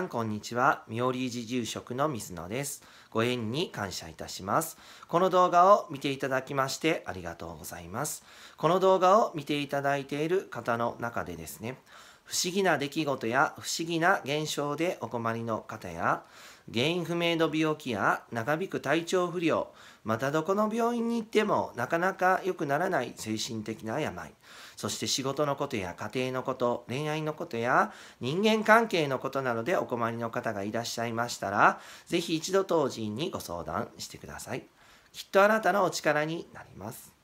さんこんにちは。ミオリージ住職の水野です。ご縁に感謝いたします。この動画を見ていただきましてありがとうございます。この動画を見ていただいている方の中でですね、不思議な出来事や不思議な現象でお困りの方や原因不明の病気や長引く体調不良またどこの病院に行ってもなかなか良くならない精神的な病そして仕事のことや家庭のこと恋愛のことや人間関係のことなどでお困りの方がいらっしゃいましたら是非一度当人にご相談してくださいきっとあなたのお力になります